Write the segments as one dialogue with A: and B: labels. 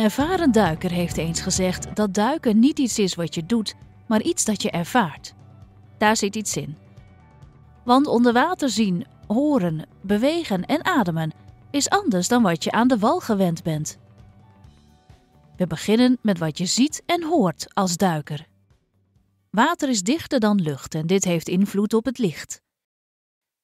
A: ervaren duiker heeft eens gezegd dat duiken niet iets is wat je doet, maar iets dat je ervaart. Daar zit iets in. Want onder water zien, horen, bewegen en ademen is anders dan wat je aan de wal gewend bent. We beginnen met wat je ziet en hoort als duiker. Water is dichter dan lucht en dit heeft invloed op het licht.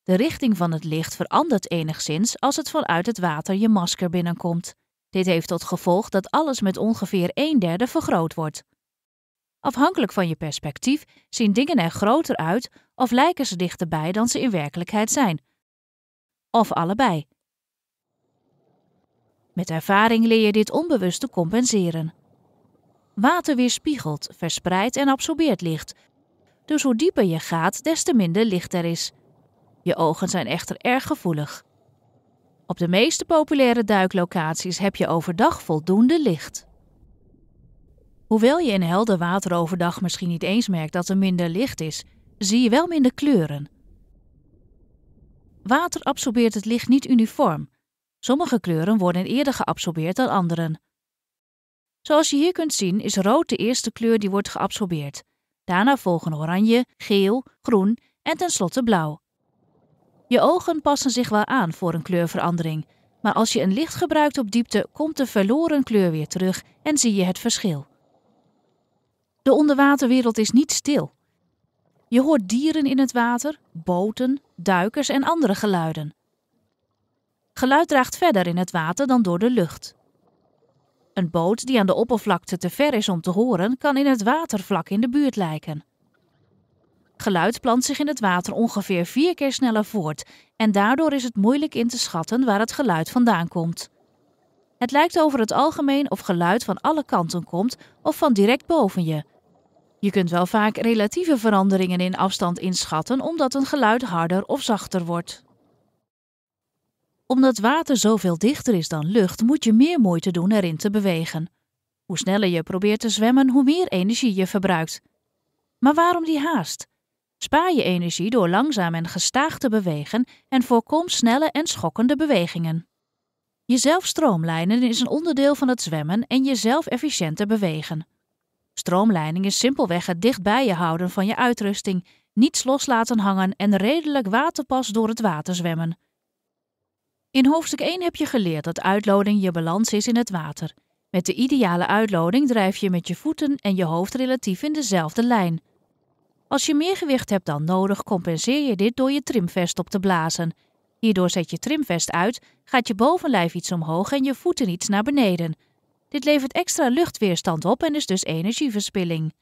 A: De richting van het licht verandert enigszins als het vanuit het water je masker binnenkomt. Dit heeft tot gevolg dat alles met ongeveer een derde vergroot wordt. Afhankelijk van je perspectief zien dingen er groter uit of lijken ze dichterbij dan ze in werkelijkheid zijn. Of allebei. Met ervaring leer je dit onbewust te compenseren. Water weerspiegelt, verspreidt en absorbeert licht. Dus hoe dieper je gaat, des te minder licht er is. Je ogen zijn echter erg gevoelig. Op de meeste populaire duiklocaties heb je overdag voldoende licht. Hoewel je in helder water overdag misschien niet eens merkt dat er minder licht is, zie je wel minder kleuren. Water absorbeert het licht niet uniform. Sommige kleuren worden eerder geabsorbeerd dan anderen. Zoals je hier kunt zien is rood de eerste kleur die wordt geabsorbeerd. Daarna volgen oranje, geel, groen en tenslotte blauw. Je ogen passen zich wel aan voor een kleurverandering, maar als je een licht gebruikt op diepte, komt de verloren kleur weer terug en zie je het verschil. De onderwaterwereld is niet stil. Je hoort dieren in het water, boten, duikers en andere geluiden. Geluid draagt verder in het water dan door de lucht. Een boot die aan de oppervlakte te ver is om te horen, kan in het water vlak in de buurt lijken. Geluid plant zich in het water ongeveer vier keer sneller voort en daardoor is het moeilijk in te schatten waar het geluid vandaan komt. Het lijkt over het algemeen of geluid van alle kanten komt of van direct boven je. Je kunt wel vaak relatieve veranderingen in afstand inschatten omdat een geluid harder of zachter wordt. Omdat water zoveel dichter is dan lucht, moet je meer moeite doen erin te bewegen. Hoe sneller je probeert te zwemmen, hoe meer energie je verbruikt. Maar waarom die haast? Spaar je energie door langzaam en gestaag te bewegen en voorkom snelle en schokkende bewegingen. Jezelf stroomlijnen is een onderdeel van het zwemmen en jezelf efficiënter bewegen. Stroomlijning is simpelweg het dichtbij je houden van je uitrusting, niets los laten hangen en redelijk waterpas door het water zwemmen. In hoofdstuk 1 heb je geleerd dat uitloding je balans is in het water. Met de ideale uitloding drijf je met je voeten en je hoofd relatief in dezelfde lijn. Als je meer gewicht hebt dan nodig, compenseer je dit door je trimvest op te blazen. Hierdoor zet je trimvest uit, gaat je bovenlijf iets omhoog en je voeten iets naar beneden. Dit levert extra luchtweerstand op en is dus energieverspilling.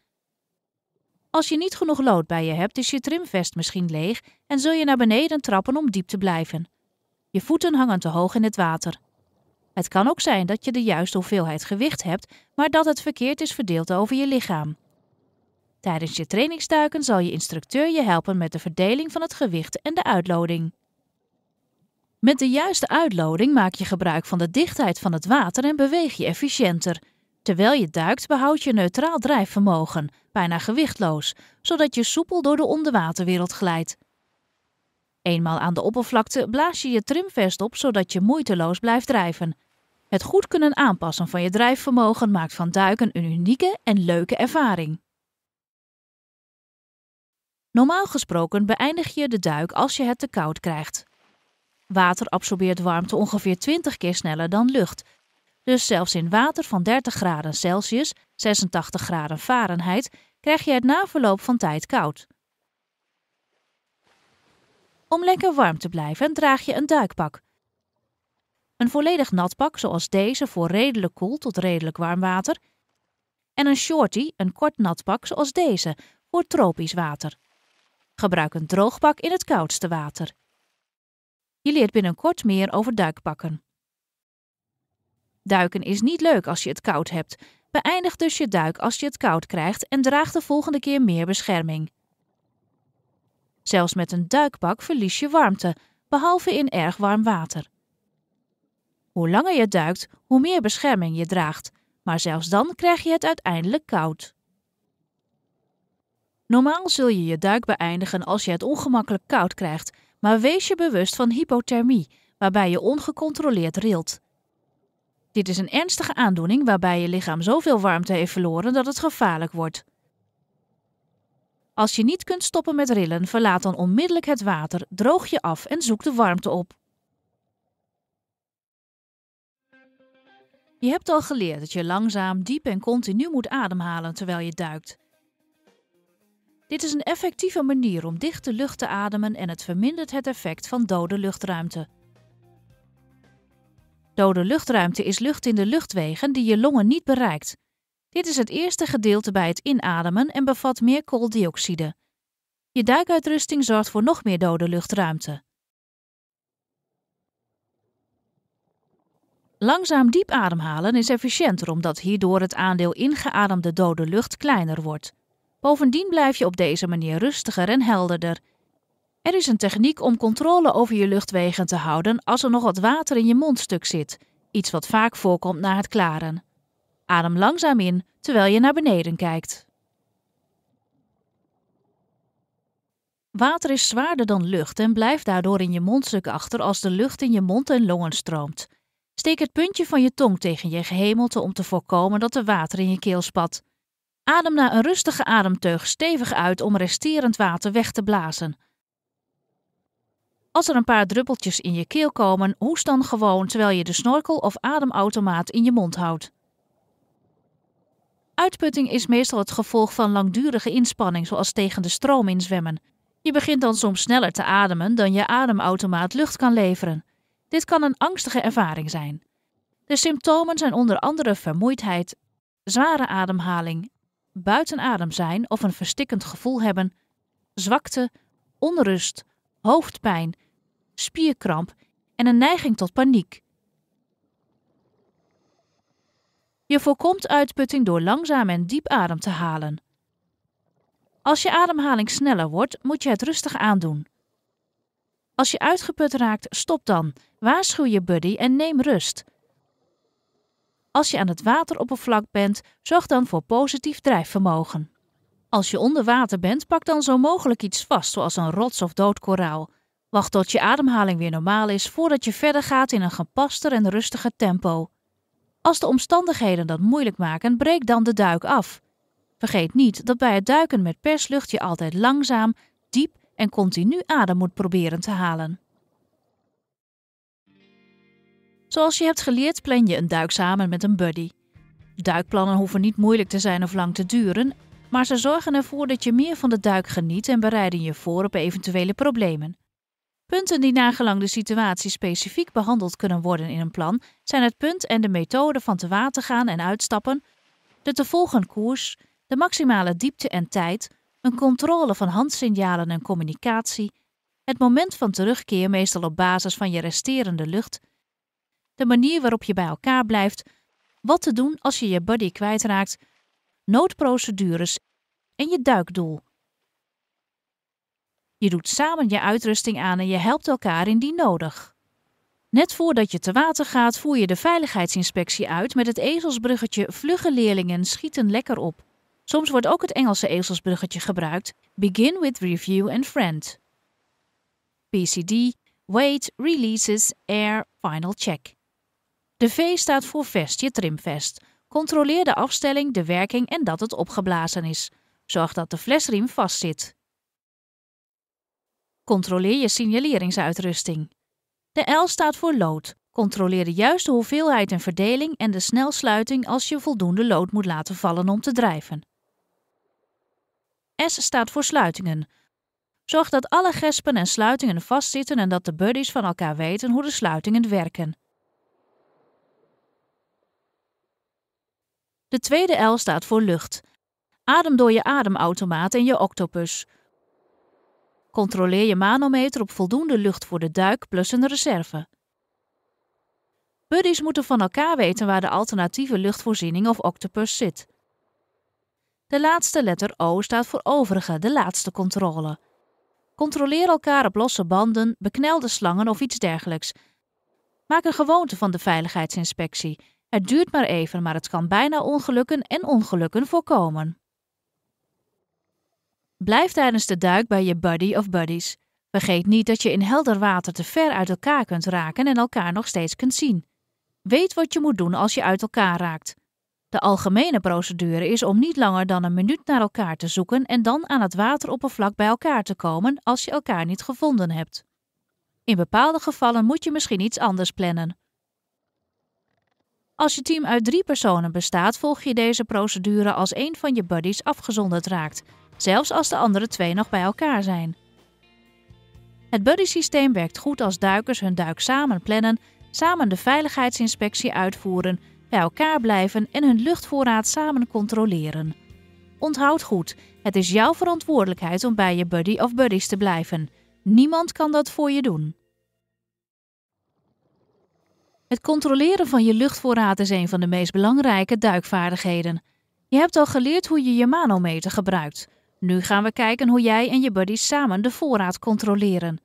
A: Als je niet genoeg lood bij je hebt, is je trimvest misschien leeg en zul je naar beneden trappen om diep te blijven. Je voeten hangen te hoog in het water. Het kan ook zijn dat je de juiste hoeveelheid gewicht hebt, maar dat het verkeerd is verdeeld over je lichaam. Tijdens je trainingstuiken zal je instructeur je helpen met de verdeling van het gewicht en de uitloding. Met de juiste uitloding maak je gebruik van de dichtheid van het water en beweeg je efficiënter. Terwijl je duikt behoud je neutraal drijfvermogen, bijna gewichtloos, zodat je soepel door de onderwaterwereld glijdt. Eenmaal aan de oppervlakte blaas je je trimvest op zodat je moeiteloos blijft drijven. Het goed kunnen aanpassen van je drijfvermogen maakt van duiken een unieke en leuke ervaring. Normaal gesproken beëindig je de duik als je het te koud krijgt. Water absorbeert warmte ongeveer 20 keer sneller dan lucht. Dus zelfs in water van 30 graden Celsius, 86 graden Fahrenheit, krijg je het na verloop van tijd koud. Om lekker warm te blijven draag je een duikpak. Een volledig natpak zoals deze voor redelijk koel tot redelijk warm water. En een shorty, een kort natpak zoals deze, voor tropisch water. Gebruik een droogpak in het koudste water. Je leert binnenkort meer over duikpakken. Duiken is niet leuk als je het koud hebt. Beëindig dus je duik als je het koud krijgt en draag de volgende keer meer bescherming. Zelfs met een duikpak verlies je warmte, behalve in erg warm water. Hoe langer je duikt, hoe meer bescherming je draagt, maar zelfs dan krijg je het uiteindelijk koud. Normaal zul je je duik beëindigen als je het ongemakkelijk koud krijgt, maar wees je bewust van hypothermie, waarbij je ongecontroleerd rilt. Dit is een ernstige aandoening waarbij je lichaam zoveel warmte heeft verloren dat het gevaarlijk wordt. Als je niet kunt stoppen met rillen, verlaat dan onmiddellijk het water, droog je af en zoek de warmte op. Je hebt al geleerd dat je langzaam, diep en continu moet ademhalen terwijl je duikt. Dit is een effectieve manier om dichte lucht te ademen en het vermindert het effect van dode luchtruimte. Dode luchtruimte is lucht in de luchtwegen die je longen niet bereikt. Dit is het eerste gedeelte bij het inademen en bevat meer kooldioxide. Je duikuitrusting zorgt voor nog meer dode luchtruimte. Langzaam diep ademhalen is efficiënter omdat hierdoor het aandeel ingeademde dode lucht kleiner wordt. Bovendien blijf je op deze manier rustiger en helderder. Er is een techniek om controle over je luchtwegen te houden als er nog wat water in je mondstuk zit, iets wat vaak voorkomt na het klaren. Adem langzaam in terwijl je naar beneden kijkt. Water is zwaarder dan lucht en blijft daardoor in je mondstuk achter als de lucht in je mond en longen stroomt. Steek het puntje van je tong tegen je gehemelte om te voorkomen dat er water in je keel spat. Adem na een rustige ademteug stevig uit om resterend water weg te blazen. Als er een paar druppeltjes in je keel komen, hoest dan gewoon terwijl je de snorkel of ademautomaat in je mond houdt. Uitputting is meestal het gevolg van langdurige inspanning, zoals tegen de stroom inzwemmen. Je begint dan soms sneller te ademen dan je ademautomaat lucht kan leveren. Dit kan een angstige ervaring zijn. De symptomen zijn onder andere vermoeidheid, zware ademhaling buiten adem zijn of een verstikkend gevoel hebben, zwakte, onrust, hoofdpijn, spierkramp en een neiging tot paniek. Je voorkomt uitputting door langzaam en diep adem te halen. Als je ademhaling sneller wordt, moet je het rustig aandoen. Als je uitgeput raakt, stop dan, waarschuw je buddy en neem rust. Als je aan het wateroppervlak bent, zorg dan voor positief drijfvermogen. Als je onder water bent, pak dan zo mogelijk iets vast, zoals een rots of dood koraal. Wacht tot je ademhaling weer normaal is voordat je verder gaat in een gepaster en rustiger tempo. Als de omstandigheden dat moeilijk maken, breek dan de duik af. Vergeet niet dat bij het duiken met perslucht je altijd langzaam, diep en continu adem moet proberen te halen. Zoals je hebt geleerd, plan je een duik samen met een buddy. Duikplannen hoeven niet moeilijk te zijn of lang te duren, maar ze zorgen ervoor dat je meer van de duik geniet en bereiden je voor op eventuele problemen. Punten die nagelang de situatie specifiek behandeld kunnen worden in een plan zijn het punt en de methode van te water gaan en uitstappen, de te volgen koers, de maximale diepte en tijd, een controle van handsignalen en communicatie, het moment van terugkeer meestal op basis van je resterende lucht de manier waarop je bij elkaar blijft, wat te doen als je je buddy kwijtraakt, noodprocedures en je duikdoel. Je doet samen je uitrusting aan en je helpt elkaar indien nodig. Net voordat je te water gaat, voer je de veiligheidsinspectie uit met het ezelsbruggetje Vlugge leerlingen schieten lekker op. Soms wordt ook het Engelse ezelsbruggetje gebruikt: Begin with review and friend. PCD, wait, releases, air, final check. De V staat voor vest je trimvest. Controleer de afstelling, de werking en dat het opgeblazen is. Zorg dat de flesriem vastzit. Controleer je signaleringsuitrusting. De L staat voor lood. Controleer de juiste hoeveelheid en verdeling en de snelsluiting als je voldoende lood moet laten vallen om te drijven. S staat voor sluitingen. Zorg dat alle gespen en sluitingen vastzitten en dat de buddies van elkaar weten hoe de sluitingen werken. De tweede L staat voor lucht. Adem door je ademautomaat en je octopus. Controleer je manometer op voldoende lucht voor de duik plus een reserve. Buddies moeten van elkaar weten waar de alternatieve luchtvoorziening of octopus zit. De laatste letter O staat voor overige, de laatste controle. Controleer elkaar op losse banden, beknelde slangen of iets dergelijks. Maak een gewoonte van de veiligheidsinspectie. Het duurt maar even, maar het kan bijna ongelukken en ongelukken voorkomen. Blijf tijdens de duik bij je buddy of buddies. Vergeet niet dat je in helder water te ver uit elkaar kunt raken en elkaar nog steeds kunt zien. Weet wat je moet doen als je uit elkaar raakt. De algemene procedure is om niet langer dan een minuut naar elkaar te zoeken en dan aan het wateroppervlak bij elkaar te komen als je elkaar niet gevonden hebt. In bepaalde gevallen moet je misschien iets anders plannen. Als je team uit drie personen bestaat, volg je deze procedure als één van je buddies afgezonderd raakt, zelfs als de andere twee nog bij elkaar zijn. Het buddy-systeem werkt goed als duikers hun duik samen plannen, samen de veiligheidsinspectie uitvoeren, bij elkaar blijven en hun luchtvoorraad samen controleren. Onthoud goed, het is jouw verantwoordelijkheid om bij je buddy of buddies te blijven. Niemand kan dat voor je doen. Het controleren van je luchtvoorraad is een van de meest belangrijke duikvaardigheden. Je hebt al geleerd hoe je je manometer gebruikt. Nu gaan we kijken hoe jij en je buddy samen de voorraad controleren.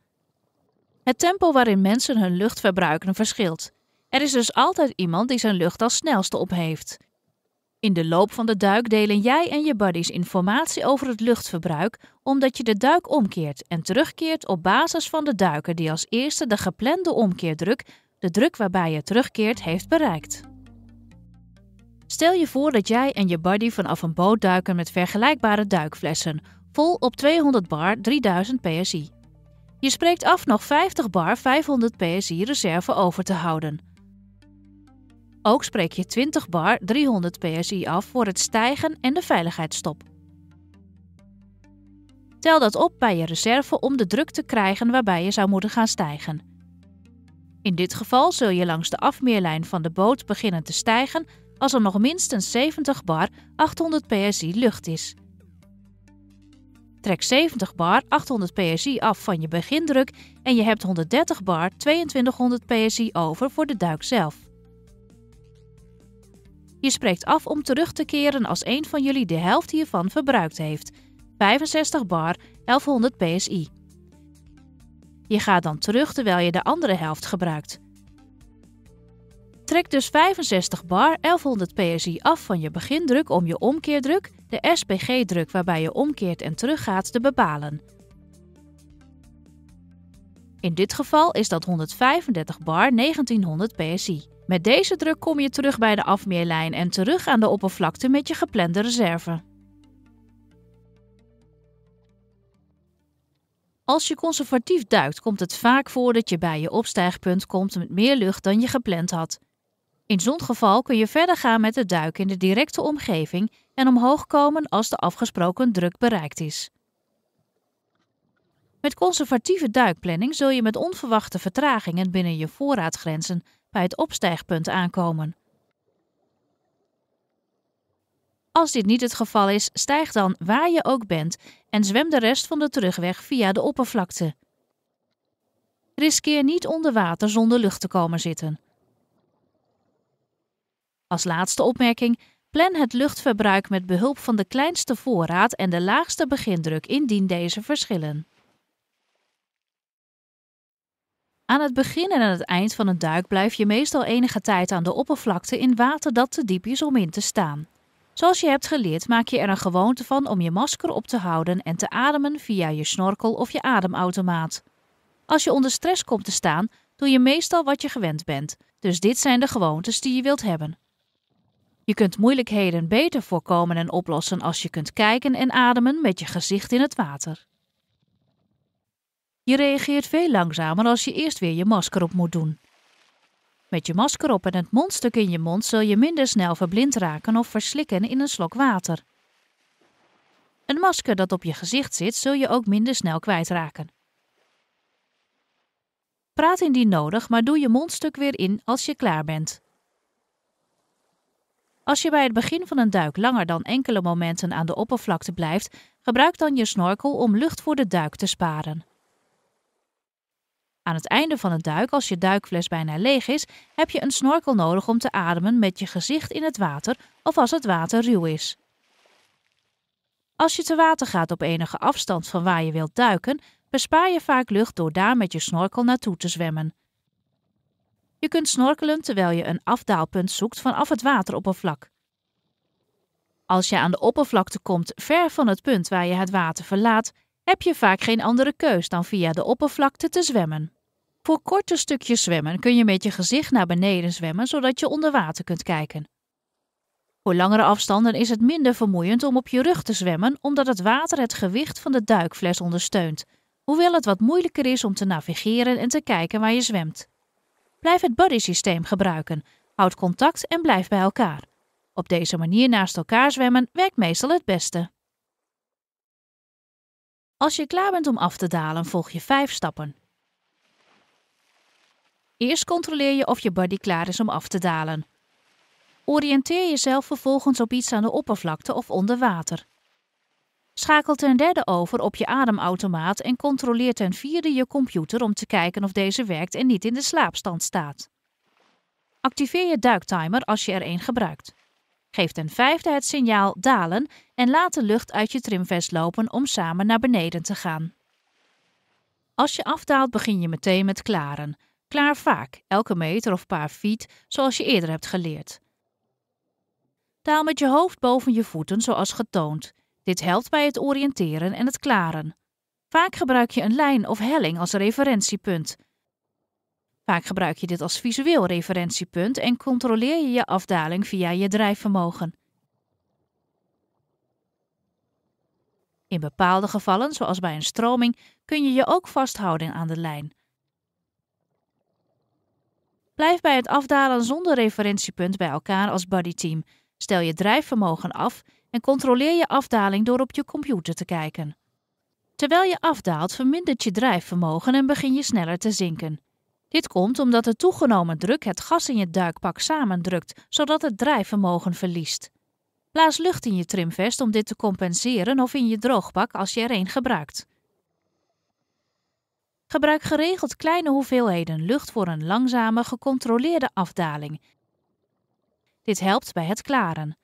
A: Het tempo waarin mensen hun lucht verbruiken verschilt. Er is dus altijd iemand die zijn lucht als snelste op heeft. In de loop van de duik delen jij en je buddies informatie over het luchtverbruik, omdat je de duik omkeert en terugkeert op basis van de duiker die als eerste de geplande omkeerdruk de druk waarbij je terugkeert heeft bereikt. Stel je voor dat jij en je buddy vanaf een boot duiken met vergelijkbare duikflessen, vol op 200 bar 3000 PSI. Je spreekt af nog 50 bar 500 PSI reserve over te houden. Ook spreek je 20 bar 300 PSI af voor het stijgen en de veiligheidsstop. Tel dat op bij je reserve om de druk te krijgen waarbij je zou moeten gaan stijgen. In dit geval zul je langs de afmeerlijn van de boot beginnen te stijgen als er nog minstens 70 bar 800 psi lucht is. Trek 70 bar 800 psi af van je begindruk en je hebt 130 bar 2200 psi over voor de duik zelf. Je spreekt af om terug te keren als een van jullie de helft hiervan verbruikt heeft, 65 bar 1100 psi. Je gaat dan terug terwijl je de andere helft gebruikt. Trek dus 65 bar 1100 PSI af van je begindruk om je omkeerdruk, de SPG-druk waarbij je omkeert en teruggaat, te bepalen. In dit geval is dat 135 bar 1900 PSI. Met deze druk kom je terug bij de afmeerlijn en terug aan de oppervlakte met je geplande reserve. Als je conservatief duikt, komt het vaak voor dat je bij je opstijgpunt komt met meer lucht dan je gepland had. In zo'n geval kun je verder gaan met het duiken in de directe omgeving en omhoog komen als de afgesproken druk bereikt is. Met conservatieve duikplanning zul je met onverwachte vertragingen binnen je voorraadgrenzen bij het opstijgpunt aankomen. Als dit niet het geval is, stijg dan waar je ook bent en zwem de rest van de terugweg via de oppervlakte. Riskeer niet onder water zonder lucht te komen zitten. Als laatste opmerking: plan het luchtverbruik met behulp van de kleinste voorraad en de laagste begindruk indien deze verschillen. Aan het begin en aan het eind van een duik blijf je meestal enige tijd aan de oppervlakte in water dat te diep is om in te staan. Zoals je hebt geleerd, maak je er een gewoonte van om je masker op te houden en te ademen via je snorkel of je ademautomaat. Als je onder stress komt te staan, doe je meestal wat je gewend bent. Dus dit zijn de gewoontes die je wilt hebben. Je kunt moeilijkheden beter voorkomen en oplossen als je kunt kijken en ademen met je gezicht in het water. Je reageert veel langzamer als je eerst weer je masker op moet doen. Met je masker op en het mondstuk in je mond zul je minder snel verblind raken of verslikken in een slok water. Een masker dat op je gezicht zit zul je ook minder snel kwijtraken. Praat indien nodig, maar doe je mondstuk weer in als je klaar bent. Als je bij het begin van een duik langer dan enkele momenten aan de oppervlakte blijft, gebruik dan je snorkel om lucht voor de duik te sparen. Aan het einde van het duik, als je duikfles bijna leeg is, heb je een snorkel nodig om te ademen met je gezicht in het water of als het water ruw is. Als je te water gaat op enige afstand van waar je wilt duiken, bespaar je vaak lucht door daar met je snorkel naartoe te zwemmen. Je kunt snorkelen terwijl je een afdaalpunt zoekt vanaf het wateroppervlak. Als je aan de oppervlakte komt ver van het punt waar je het water verlaat, heb je vaak geen andere keus dan via de oppervlakte te zwemmen. Voor korte stukjes zwemmen kun je met je gezicht naar beneden zwemmen zodat je onder water kunt kijken. Voor langere afstanden is het minder vermoeiend om op je rug te zwemmen omdat het water het gewicht van de duikfles ondersteunt, hoewel het wat moeilijker is om te navigeren en te kijken waar je zwemt. Blijf het buddy-systeem gebruiken, houd contact en blijf bij elkaar. Op deze manier naast elkaar zwemmen werkt meestal het beste. Als je klaar bent om af te dalen, volg je 5 stappen. Eerst controleer je of je body klaar is om af te dalen. Oriënteer jezelf vervolgens op iets aan de oppervlakte of onder water. Schakel ten derde over op je ademautomaat en controleer ten vierde je computer om te kijken of deze werkt en niet in de slaapstand staat. Activeer je duiktimer als je er een gebruikt. Geef ten vijfde het signaal dalen en laat de lucht uit je trimvest lopen om samen naar beneden te gaan. Als je afdaalt begin je meteen met klaren. Klaar vaak, elke meter of paar feet, zoals je eerder hebt geleerd. Taal met je hoofd boven je voeten, zoals getoond. Dit helpt bij het oriënteren en het klaren. Vaak gebruik je een lijn of helling als referentiepunt. Vaak gebruik je dit als visueel referentiepunt en controleer je je afdaling via je drijfvermogen. In bepaalde gevallen, zoals bij een stroming, kun je je ook vasthouden aan de lijn. Blijf bij het afdalen zonder referentiepunt bij elkaar als bodyteam. Stel je drijfvermogen af en controleer je afdaling door op je computer te kijken. Terwijl je afdaalt, vermindert je drijfvermogen en begin je sneller te zinken. Dit komt omdat de toegenomen druk het gas in je duikpak samendrukt, zodat het drijfvermogen verliest. Blaas lucht in je trimvest om dit te compenseren of in je droogpak als je er een gebruikt. Gebruik geregeld kleine hoeveelheden lucht voor een langzame, gecontroleerde afdaling. Dit helpt bij het klaren.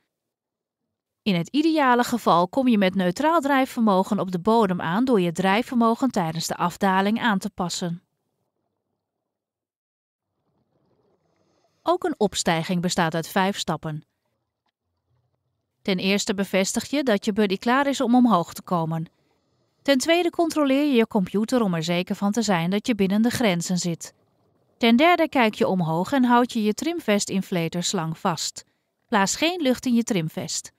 A: In het ideale geval kom je met neutraal drijfvermogen op de bodem aan door je drijfvermogen tijdens de afdaling aan te passen. Ook een opstijging bestaat uit vijf stappen. Ten eerste bevestig je dat je buddy klaar is om omhoog te komen. Ten tweede controleer je je computer om er zeker van te zijn dat je binnen de grenzen zit. Ten derde kijk je omhoog en houd je je trimvestinflator slang vast. Plaats geen lucht in je trimvest.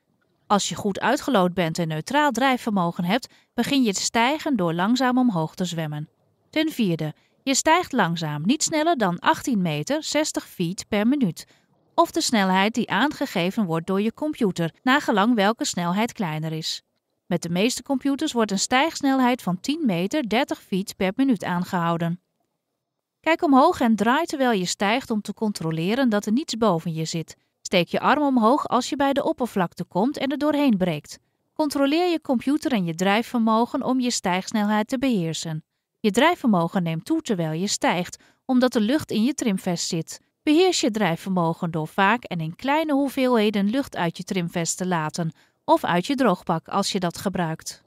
A: Als je goed uitgelood bent en neutraal drijfvermogen hebt, begin je te stijgen door langzaam omhoog te zwemmen. Ten vierde, je stijgt langzaam, niet sneller dan 18 meter 60 feet per minuut, of de snelheid die aangegeven wordt door je computer, nagelang welke snelheid kleiner is. Met de meeste computers wordt een stijgsnelheid van 10 meter 30 feet per minuut aangehouden. Kijk omhoog en draai terwijl je stijgt om te controleren dat er niets boven je zit. Steek je arm omhoog als je bij de oppervlakte komt en er doorheen breekt. Controleer je computer en je drijfvermogen om je stijgsnelheid te beheersen. Je drijfvermogen neemt toe terwijl je stijgt, omdat de lucht in je trimvest zit. Beheers je drijfvermogen door vaak en in kleine hoeveelheden lucht uit je trimvest te laten, of uit je droogpak als je dat gebruikt.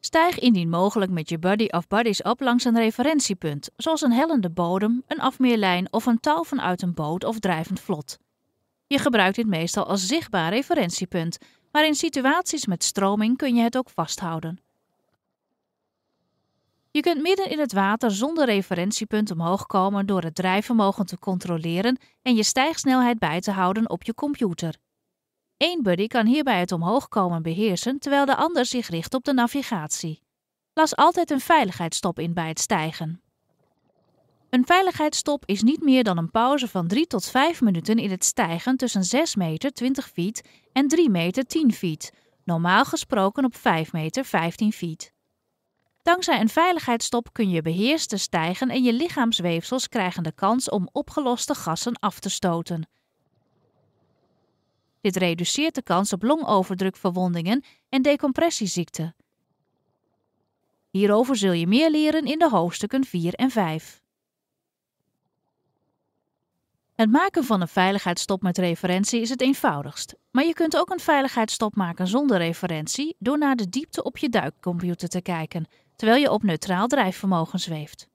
A: Stijg indien mogelijk met je buddy of buddies op langs een referentiepunt, zoals een hellende bodem, een afmeerlijn of een touw vanuit een boot of drijvend vlot. Je gebruikt dit meestal als zichtbaar referentiepunt, maar in situaties met stroming kun je het ook vasthouden. Je kunt midden in het water zonder referentiepunt omhoog komen door het drijfvermogen te controleren en je stijgsnelheid bij te houden op je computer. Eén buddy kan hierbij het omhoog komen beheersen terwijl de ander zich richt op de navigatie. Las altijd een veiligheidsstop in bij het stijgen. Een veiligheidsstop is niet meer dan een pauze van 3 tot 5 minuten in het stijgen tussen 6 meter 20 feet en 3 meter 10 feet, normaal gesproken op 5 meter 15 feet. Dankzij een veiligheidsstop kun je beheersen stijgen en je lichaamsweefsels krijgen de kans om opgeloste gassen af te stoten. Dit reduceert de kans op longoverdrukverwondingen en decompressieziekten. Hierover zul je meer leren in de hoofdstukken 4 en 5. Het maken van een veiligheidsstop met referentie is het eenvoudigst. Maar je kunt ook een veiligheidsstop maken zonder referentie door naar de diepte op je duikcomputer te kijken, terwijl je op neutraal drijfvermogen zweeft.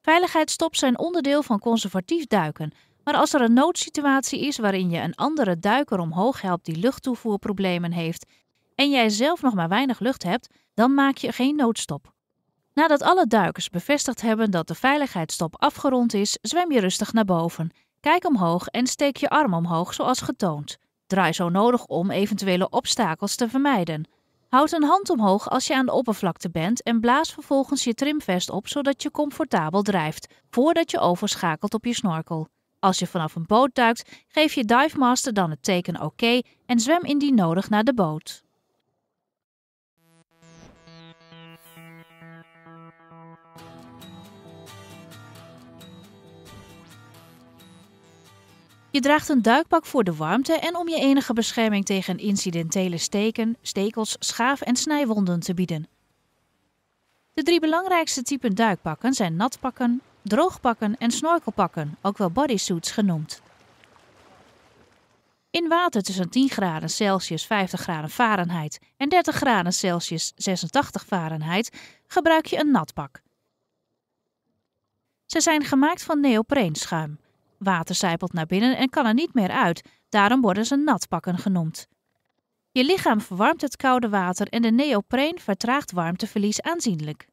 A: Veiligheidsstops zijn onderdeel van conservatief duiken, maar als er een noodsituatie is waarin je een andere duiker omhoog helpt die luchttoevoerproblemen heeft en jij zelf nog maar weinig lucht hebt, dan maak je geen noodstop. Nadat alle duikers bevestigd hebben dat de veiligheidsstop afgerond is, zwem je rustig naar boven. Kijk omhoog en steek je arm omhoog zoals getoond. Draai zo nodig om eventuele obstakels te vermijden. Houd een hand omhoog als je aan de oppervlakte bent en blaas vervolgens je trimvest op zodat je comfortabel drijft, voordat je overschakelt op je snorkel. Als je vanaf een boot duikt, geef je dive master dan het teken oké en zwem indien nodig naar de boot. Je draagt een duikpak voor de warmte en om je enige bescherming tegen incidentele steken, stekels, schaaf- en snijwonden te bieden. De drie belangrijkste typen duikpakken zijn natpakken, droogpakken en snorkelpakken, ook wel bodysuits genoemd. In water tussen 10 graden Celsius 50 graden Fahrenheit en 30 graden Celsius 86 Fahrenheit gebruik je een natpak. Ze zijn gemaakt van neopreenschuim. Water zijpelt naar binnen en kan er niet meer uit, daarom worden ze natpakken genoemd. Je lichaam verwarmt het koude water en de neopreen vertraagt warmteverlies aanzienlijk.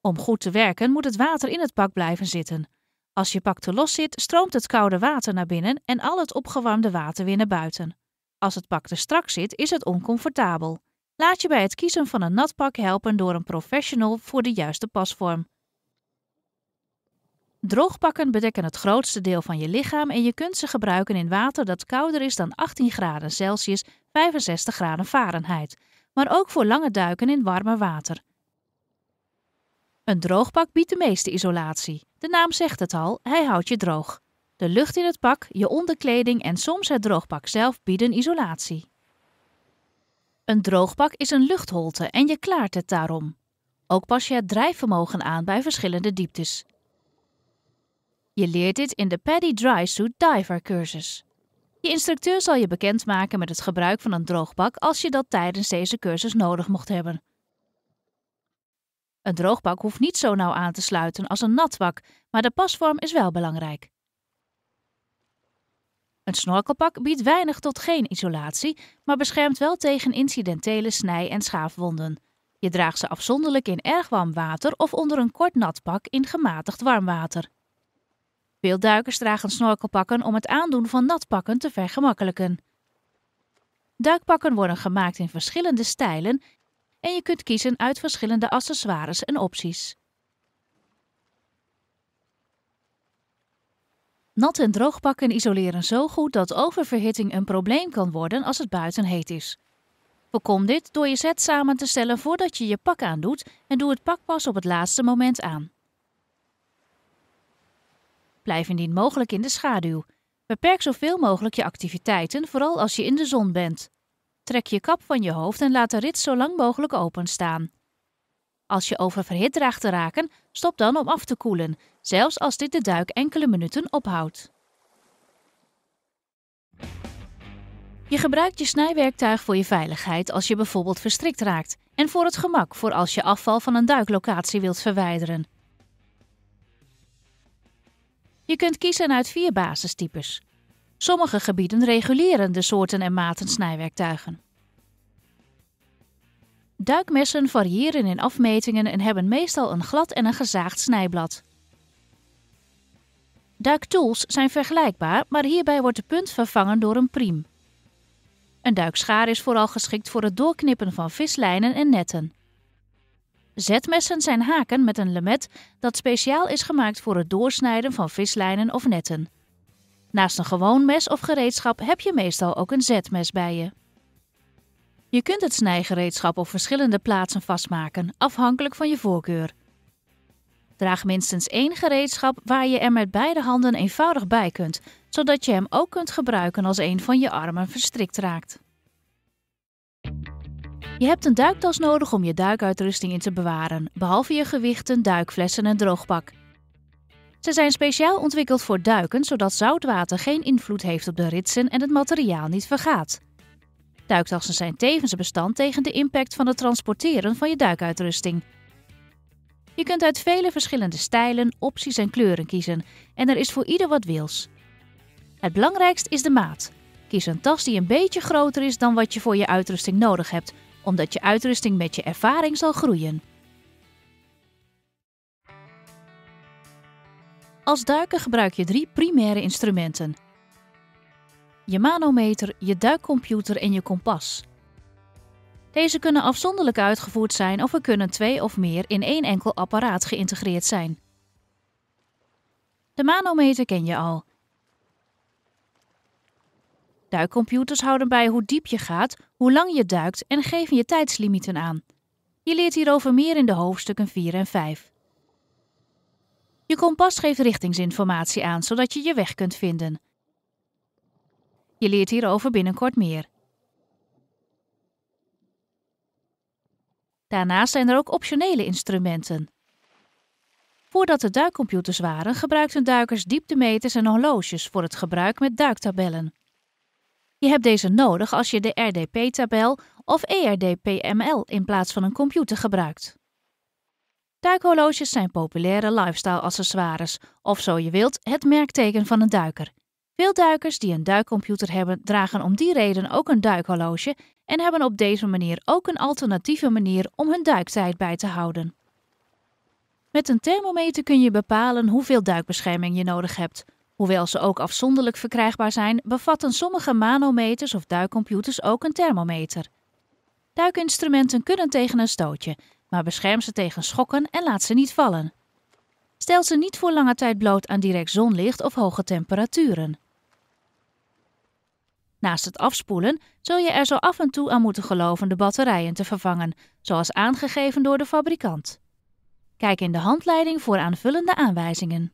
A: Om goed te werken moet het water in het pak blijven zitten. Als je pak te los zit, stroomt het koude water naar binnen en al het opgewarmde water weer naar buiten. Als het pak te strak zit, is het oncomfortabel. Laat je bij het kiezen van een nat pak helpen door een professional voor de juiste pasvorm. Droogpakken bedekken het grootste deel van je lichaam en je kunt ze gebruiken in water dat kouder is dan 18 graden Celsius, 65 graden Fahrenheit, maar ook voor lange duiken in warmer water. Een droogpak biedt de meeste isolatie. De naam zegt het al, hij houdt je droog. De lucht in het pak, je onderkleding en soms het droogpak zelf bieden isolatie. Een droogpak is een luchtholte en je klaart het daarom. Ook pas je het drijfvermogen aan bij verschillende dieptes. Je leert dit in de Paddy Dry Suit Diver cursus. Je instructeur zal je bekendmaken met het gebruik van een droogpak als je dat tijdens deze cursus nodig mocht hebben. Een droogbak hoeft niet zo nauw aan te sluiten als een natbak, maar de pasvorm is wel belangrijk. Een snorkelpak biedt weinig tot geen isolatie, maar beschermt wel tegen incidentele snij- en schaafwonden. Je draagt ze afzonderlijk in erg warm water of onder een kort natpak in gematigd warm water. Veel duikers dragen snorkelpakken om het aandoen van natpakken te vergemakkelijken. Duikpakken worden gemaakt in verschillende stijlen en je kunt kiezen uit verschillende accessoires en opties. Nat- en droogpakken isoleren zo goed dat oververhitting een probleem kan worden als het buiten heet is. Voorkom dit door je set samen te stellen voordat je je pak aandoet en doe het pak pas op het laatste moment aan. Blijf indien mogelijk in de schaduw. Beperk zoveel mogelijk je activiteiten, vooral als je in de zon bent. Trek je kap van je hoofd en laat de rits zo lang mogelijk openstaan. Als je oververhit draagt te raken, stop dan om af te koelen, zelfs als dit de duik enkele minuten ophoudt. Je gebruikt je snijwerktuig voor je veiligheid als je bijvoorbeeld verstrikt raakt en voor het gemak voor als je afval van een duiklocatie wilt verwijderen. Je kunt kiezen uit vier basistypes: Sommige gebieden reguleren de soorten en maten snijwerktuigen. Duikmessen variëren in afmetingen en hebben meestal een glad en een gezaagd snijblad. Duiktools zijn vergelijkbaar, maar hierbij wordt de punt vervangen door een priem. Een duikschaar is vooral geschikt voor het doorknippen van vislijnen en netten. Zetmessen zijn haken met een lemet dat speciaal is gemaakt voor het doorsnijden van vislijnen of netten. Naast een gewoon mes of gereedschap heb je meestal ook een zetmes bij je. Je kunt het snijgereedschap op verschillende plaatsen vastmaken, afhankelijk van je voorkeur. Draag minstens één gereedschap waar je er met beide handen eenvoudig bij kunt, zodat je hem ook kunt gebruiken als een van je armen verstrikt raakt. Je hebt een duiktas nodig om je duikuitrusting in te bewaren, behalve je gewichten, duikflessen en droogpak. Ze zijn speciaal ontwikkeld voor duiken, zodat zoutwater geen invloed heeft op de ritsen en het materiaal niet vergaat. Duiktassen zijn tevens bestand tegen de impact van het transporteren van je duikuitrusting. Je kunt uit vele verschillende stijlen, opties en kleuren kiezen en er is voor ieder wat wils. Het belangrijkst is de maat. Kies een tas die een beetje groter is dan wat je voor je uitrusting nodig hebt, omdat je uitrusting met je ervaring zal groeien. Als duiker gebruik je drie primaire instrumenten. Je manometer, je duikcomputer en je kompas. Deze kunnen afzonderlijk uitgevoerd zijn of er kunnen twee of meer in één enkel apparaat geïntegreerd zijn. De manometer ken je al. Duikcomputers houden bij hoe diep je gaat, hoe lang je duikt en geven je tijdslimieten aan. Je leert hierover meer in de hoofdstukken 4 en 5. Je kompas geeft richtingsinformatie aan, zodat je je weg kunt vinden. Je leert hierover binnenkort meer. Daarnaast zijn er ook optionele instrumenten. Voordat de duikcomputers waren, gebruikten duikers dieptemeters en horloges voor het gebruik met duiktabellen. Je hebt deze nodig als je de RDP-tabel of ERDPML in plaats van een computer gebruikt. Duikhorloges zijn populaire lifestyle-accessoires, of zo je wilt, het merkteken van een duiker. Veel duikers die een duikcomputer hebben, dragen om die reden ook een duikhorloge en hebben op deze manier ook een alternatieve manier om hun duiktijd bij te houden. Met een thermometer kun je bepalen hoeveel duikbescherming je nodig hebt. Hoewel ze ook afzonderlijk verkrijgbaar zijn, bevatten sommige manometers of duikcomputers ook een thermometer. Duikinstrumenten kunnen tegen een stootje, maar bescherm ze tegen schokken en laat ze niet vallen. Stel ze niet voor lange tijd bloot aan direct zonlicht of hoge temperaturen. Naast het afspoelen zul je er zo af en toe aan moeten geloven de batterijen te vervangen, zoals aangegeven door de fabrikant. Kijk in de handleiding voor aanvullende aanwijzingen.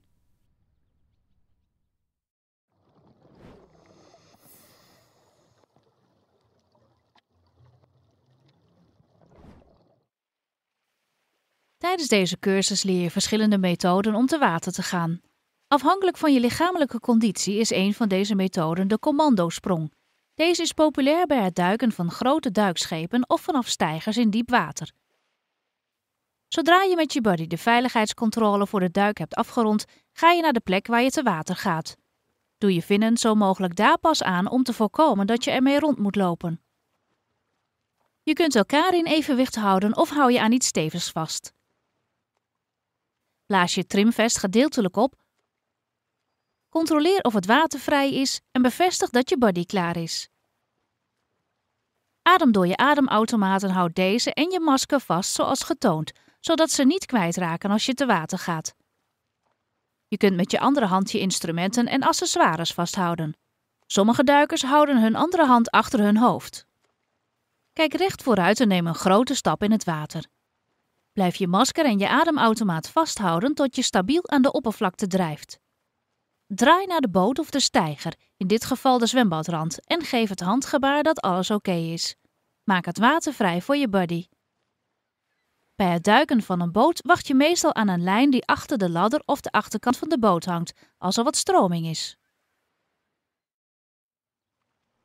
A: Tijdens deze cursus leer je verschillende methoden om te water te gaan. Afhankelijk van je lichamelijke conditie is een van deze methoden de commandosprong. Deze is populair bij het duiken van grote duikschepen of vanaf stijgers in diep water. Zodra je met je buddy de veiligheidscontrole voor de duik hebt afgerond, ga je naar de plek waar je te water gaat. Doe je vinnen zo mogelijk daar pas aan om te voorkomen dat je ermee rond moet lopen. Je kunt elkaar in evenwicht houden of hou je aan iets stevigs vast. Blaas je trimvest gedeeltelijk op. Controleer of het watervrij is en bevestig dat je body klaar is. Adem door je ademautomaat en houd deze en je masker vast zoals getoond, zodat ze niet kwijtraken als je te water gaat. Je kunt met je andere hand je instrumenten en accessoires vasthouden. Sommige duikers houden hun andere hand achter hun hoofd. Kijk recht vooruit en neem een grote stap in het water. Blijf je masker en je ademautomaat vasthouden tot je stabiel aan de oppervlakte drijft. Draai naar de boot of de steiger, in dit geval de zwembadrand, en geef het handgebaar dat alles oké is. Maak het water vrij voor je buddy. Bij het duiken van een boot wacht je meestal aan een lijn die achter de ladder of de achterkant van de boot hangt, als er wat stroming is.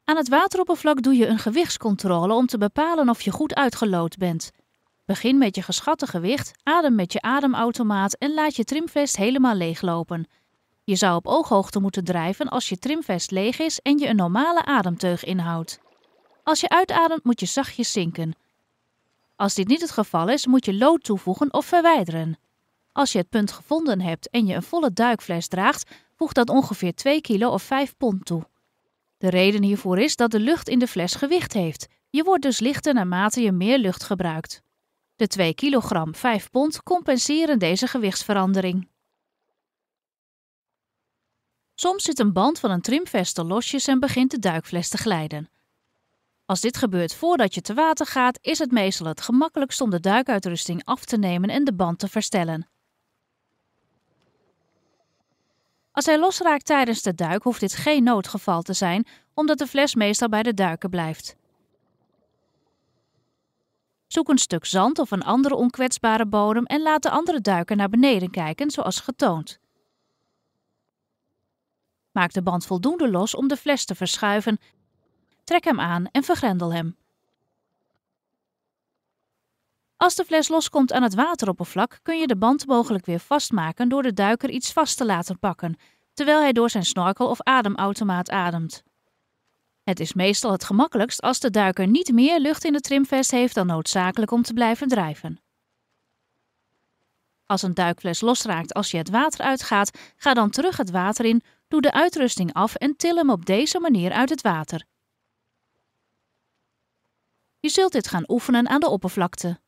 A: Aan het wateroppervlak doe je een gewichtscontrole om te bepalen of je goed uitgelood bent. Begin met je geschatte gewicht, adem met je ademautomaat en laat je trimvest helemaal leeglopen. Je zou op ooghoogte moeten drijven als je trimvest leeg is en je een normale ademteug inhoudt. Als je uitademt moet je zachtjes zinken. Als dit niet het geval is, moet je lood toevoegen of verwijderen. Als je het punt gevonden hebt en je een volle duikfles draagt, voeg dat ongeveer 2 kilo of 5 pond toe. De reden hiervoor is dat de lucht in de fles gewicht heeft. Je wordt dus lichter naarmate je meer lucht gebruikt. De 2 kilogram 5 pond compenseren deze gewichtsverandering. Soms zit een band van een trimvest losjes en begint de duikfles te glijden. Als dit gebeurt voordat je te water gaat, is het meestal het gemakkelijkst om de duikuitrusting af te nemen en de band te verstellen. Als hij losraakt tijdens de duik, hoeft dit geen noodgeval te zijn, omdat de fles meestal bij de duiker blijft. Zoek een stuk zand of een andere onkwetsbare bodem en laat de andere duiker naar beneden kijken, zoals getoond. Maak de band voldoende los om de fles te verschuiven. Trek hem aan en vergrendel hem. Als de fles loskomt aan het wateroppervlak, kun je de band mogelijk weer vastmaken door de duiker iets vast te laten pakken, terwijl hij door zijn snorkel of ademautomaat ademt. Het is meestal het gemakkelijkst als de duiker niet meer lucht in de trimvest heeft dan noodzakelijk om te blijven drijven. Als een duikfles losraakt als je het water uitgaat, ga dan terug het water in, doe de uitrusting af en til hem op deze manier uit het water. Je zult dit gaan oefenen aan de oppervlakte.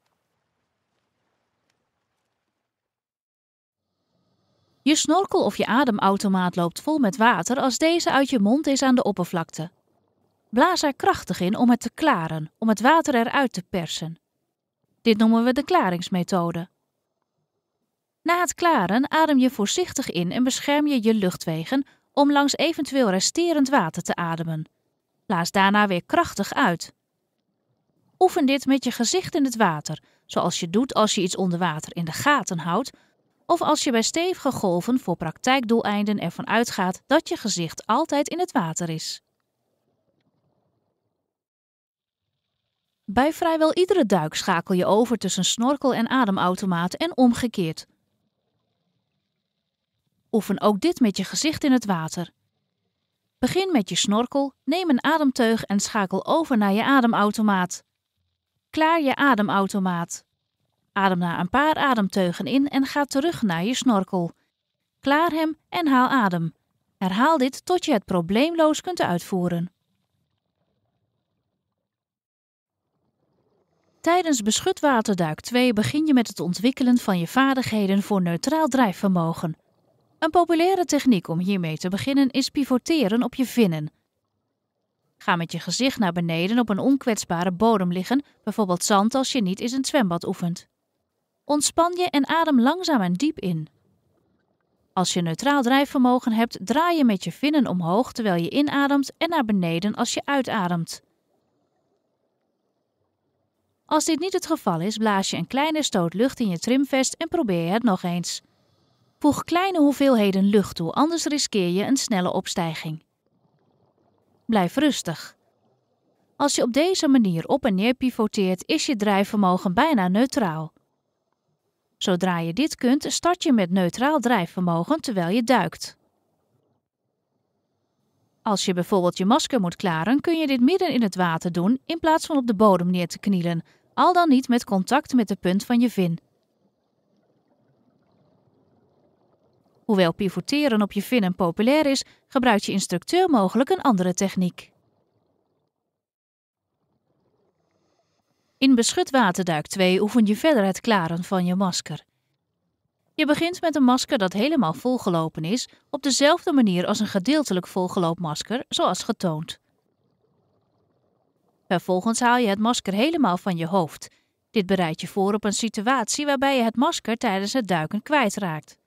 A: Je snorkel of je ademautomaat loopt vol met water als deze uit je mond is aan de oppervlakte. Blaas er krachtig in om het te klaren, om het water eruit te persen. Dit noemen we de klaringsmethode. Na het klaren adem je voorzichtig in en bescherm je je luchtwegen om langs eventueel resterend water te ademen. Blaas daarna weer krachtig uit. Oefen dit met je gezicht in het water, zoals je doet als je iets onder water in de gaten houdt, of als je bij stevige golven voor praktijkdoeleinden ervan uitgaat dat je gezicht altijd in het water is. Bij vrijwel iedere duik schakel je over tussen snorkel en ademautomaat en omgekeerd. Oefen ook dit met je gezicht in het water. Begin met je snorkel, neem een ademteug en schakel over naar je ademautomaat. Klaar je ademautomaat. Adem na een paar ademteugen in en ga terug naar je snorkel. Klaar hem en haal adem. Herhaal dit tot je het probleemloos kunt uitvoeren. Tijdens beschutwaterduik 2 begin je met het ontwikkelen van je vaardigheden voor neutraal drijfvermogen. Een populaire techniek om hiermee te beginnen is pivoteren op je vinnen. Ga met je gezicht naar beneden op een onkwetsbare bodem liggen, bijvoorbeeld zand als je niet in een zwembad oefent. Ontspan je en adem langzaam en diep in. Als je neutraal drijfvermogen hebt, draai je met je vinnen omhoog terwijl je inademt en naar beneden als je uitademt. Als dit niet het geval is, blaas je een kleine stoot lucht in je trimvest en probeer je het nog eens. Voeg kleine hoeveelheden lucht toe, anders riskeer je een snelle opstijging. Blijf rustig. Als je op deze manier op en neer pivoteert, is je drijfvermogen bijna neutraal. Zodra je dit kunt, start je met neutraal drijfvermogen terwijl je duikt. Als je bijvoorbeeld je masker moet klaren, kun je dit midden in het water doen in plaats van op de bodem neer te knielen al dan niet met contact met de punt van je vin. Hoewel pivoteren op je vinnen populair is, gebruikt je instructeur mogelijk een andere techniek. In beschut waterduik 2 oefen je verder het klaren van je masker. Je begint met een masker dat helemaal volgelopen is, op dezelfde manier als een gedeeltelijk volgelopen masker, zoals getoond. Vervolgens haal je het masker helemaal van je hoofd. Dit bereidt je voor op een situatie waarbij je het masker tijdens het duiken kwijtraakt.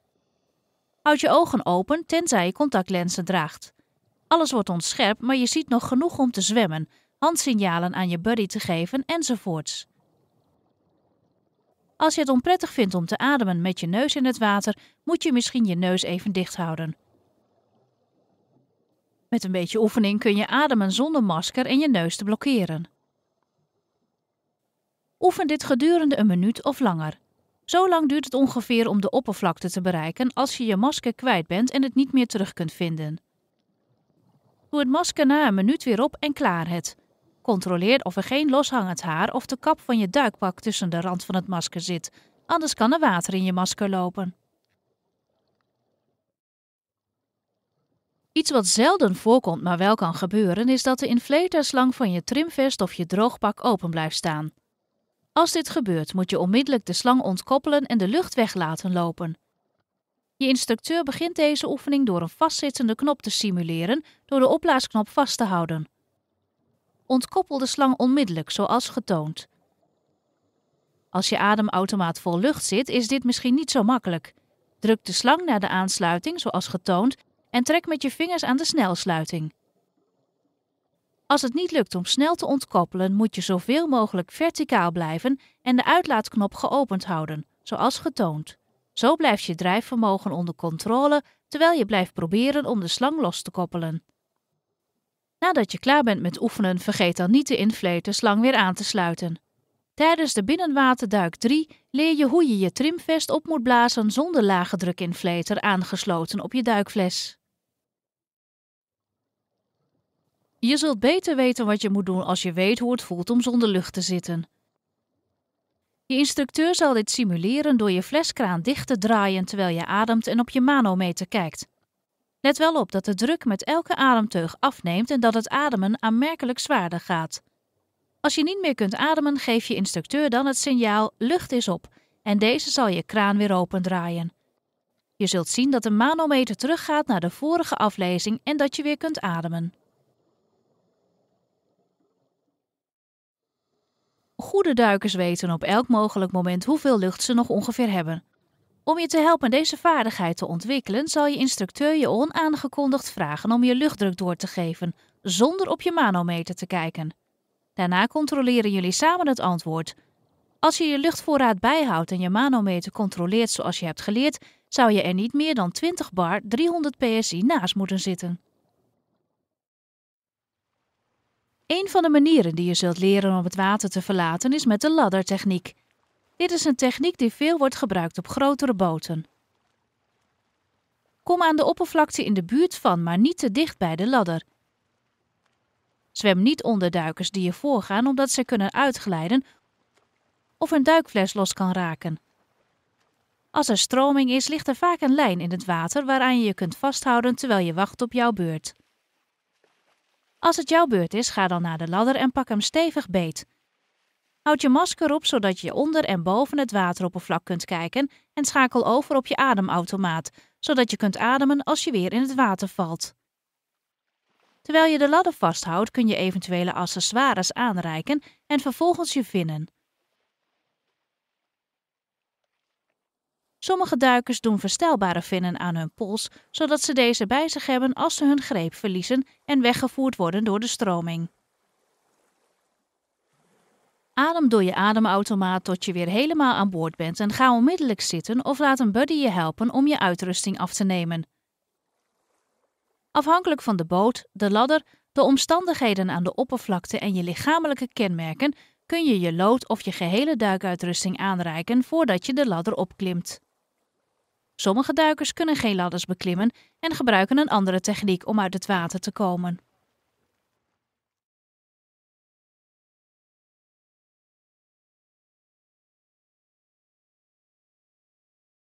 A: Houd je ogen open tenzij je contactlenzen draagt. Alles wordt onscherp, maar je ziet nog genoeg om te zwemmen, handsignalen aan je buddy te geven enzovoorts. Als je het onprettig vindt om te ademen met je neus in het water, moet je misschien je neus even dicht houden. Met een beetje oefening kun je ademen zonder masker en je neus te blokkeren. Oefen dit gedurende een minuut of langer. Zo lang duurt het ongeveer om de oppervlakte te bereiken als je je masker kwijt bent en het niet meer terug kunt vinden. Doe het masker na een minuut weer op en klaar het. Controleer of er geen loshangend haar of de kap van je duikpak tussen de rand van het masker zit, anders kan er water in je masker lopen. Iets wat zelden voorkomt, maar wel kan gebeuren, is dat de inflatorslang van je trimvest of je droogpak open blijft staan. Als dit gebeurt, moet je onmiddellijk de slang ontkoppelen en de lucht weg laten lopen. Je instructeur begint deze oefening door een vastzittende knop te simuleren door de opblaasknop vast te houden. Ontkoppel de slang onmiddellijk, zoals getoond. Als je ademautomaat vol lucht zit, is dit misschien niet zo makkelijk. Druk de slang naar de aansluiting, zoals getoond, en trek met je vingers aan de snelsluiting. Als het niet lukt om snel te ontkoppelen, moet je zoveel mogelijk verticaal blijven en de uitlaatknop geopend houden, zoals getoond. Zo blijft je drijfvermogen onder controle terwijl je blijft proberen om de slang los te koppelen. Nadat je klaar bent met oefenen, vergeet dan niet de infleten slang weer aan te sluiten. Tijdens de binnenwaterduik 3 leer je hoe je je trimvest op moet blazen zonder lage drukinflater aangesloten op je duikfles. Je zult beter weten wat je moet doen als je weet hoe het voelt om zonder lucht te zitten. Je instructeur zal dit simuleren door je fleskraan dicht te draaien terwijl je ademt en op je manometer kijkt. Let wel op dat de druk met elke ademteug afneemt en dat het ademen aanmerkelijk zwaarder gaat. Als je niet meer kunt ademen, geef je instructeur dan het signaal lucht is op en deze zal je kraan weer opendraaien. Je zult zien dat de manometer teruggaat naar de vorige aflezing en dat je weer kunt ademen. Goede duikers weten op elk mogelijk moment hoeveel lucht ze nog ongeveer hebben. Om je te helpen deze vaardigheid te ontwikkelen, zal je instructeur je onaangekondigd vragen om je luchtdruk door te geven, zonder op je manometer te kijken. Daarna controleren jullie samen het antwoord. Als je je luchtvoorraad bijhoudt en je manometer controleert zoals je hebt geleerd, zou je er niet meer dan 20 bar 300 psi naast moeten zitten. Een van de manieren die je zult leren om het water te verlaten is met de laddertechniek. Dit is een techniek die veel wordt gebruikt op grotere boten. Kom aan de oppervlakte in de buurt van, maar niet te dicht bij de ladder. Zwem niet onder duikers die je voorgaan omdat ze kunnen uitglijden of een duikfles los kan raken. Als er stroming is, ligt er vaak een lijn in het water waaraan je je kunt vasthouden terwijl je wacht op jouw beurt. Als het jouw beurt is, ga dan naar de ladder en pak hem stevig beet. Houd je masker op zodat je onder en boven het wateroppervlak kunt kijken en schakel over op je ademautomaat, zodat je kunt ademen als je weer in het water valt. Terwijl je de ladder vasthoudt kun je eventuele accessoires aanreiken en vervolgens je vinnen. Sommige duikers doen verstelbare vinnen aan hun pols, zodat ze deze bij zich hebben als ze hun greep verliezen en weggevoerd worden door de stroming. Adem door je ademautomaat tot je weer helemaal aan boord bent en ga onmiddellijk zitten of laat een buddy je helpen om je uitrusting af te nemen. Afhankelijk van de boot, de ladder, de omstandigheden aan de oppervlakte en je lichamelijke kenmerken kun je je lood of je gehele duikuitrusting aanreiken voordat je de ladder opklimt. Sommige duikers kunnen geen ladders beklimmen en gebruiken een andere techniek om uit het water te komen.